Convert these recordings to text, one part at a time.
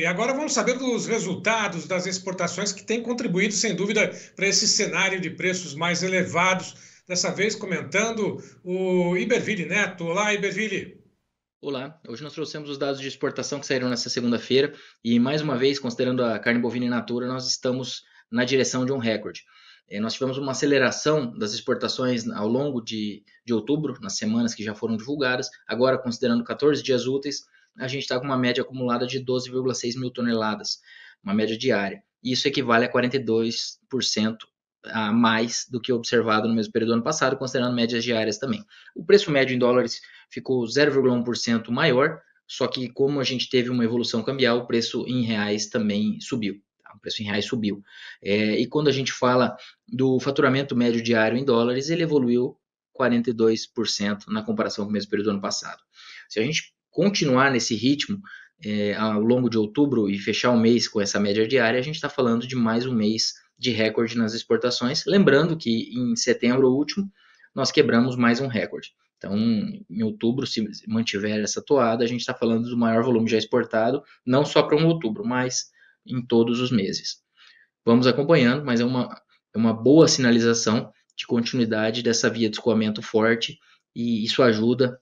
E agora vamos saber dos resultados das exportações que têm contribuído, sem dúvida, para esse cenário de preços mais elevados. Dessa vez comentando o Iberville Neto. Olá, Iberville. Olá, hoje nós trouxemos os dados de exportação que saíram nesta segunda-feira e, mais uma vez, considerando a carne bovina in natura, nós estamos na direção de um recorde. Eh, nós tivemos uma aceleração das exportações ao longo de, de outubro, nas semanas que já foram divulgadas, agora considerando 14 dias úteis, a gente está com uma média acumulada de 12,6 mil toneladas, uma média diária. Isso equivale a 42% a mais do que observado no mesmo período do ano passado, considerando médias diárias também. O preço médio em dólares ficou 0,1% maior, só que como a gente teve uma evolução cambial, o preço em reais também subiu. Tá? O preço em reais subiu. É, e quando a gente fala do faturamento médio diário em dólares, ele evoluiu 42% na comparação com o mesmo período do ano passado. Se a gente continuar nesse ritmo é, ao longo de outubro e fechar o mês com essa média diária, a gente está falando de mais um mês de recorde nas exportações. Lembrando que em setembro último nós quebramos mais um recorde. Então, em outubro, se mantiver essa toada, a gente está falando do maior volume já exportado, não só para um outubro, mas em todos os meses. Vamos acompanhando, mas é uma, é uma boa sinalização de continuidade dessa via de escoamento forte e isso ajuda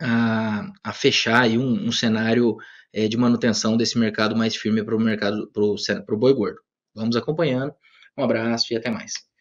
a, a fechar aí um, um cenário é, de manutenção desse mercado mais firme para o mercado para o boi gordo. Vamos acompanhando. Um abraço e até mais.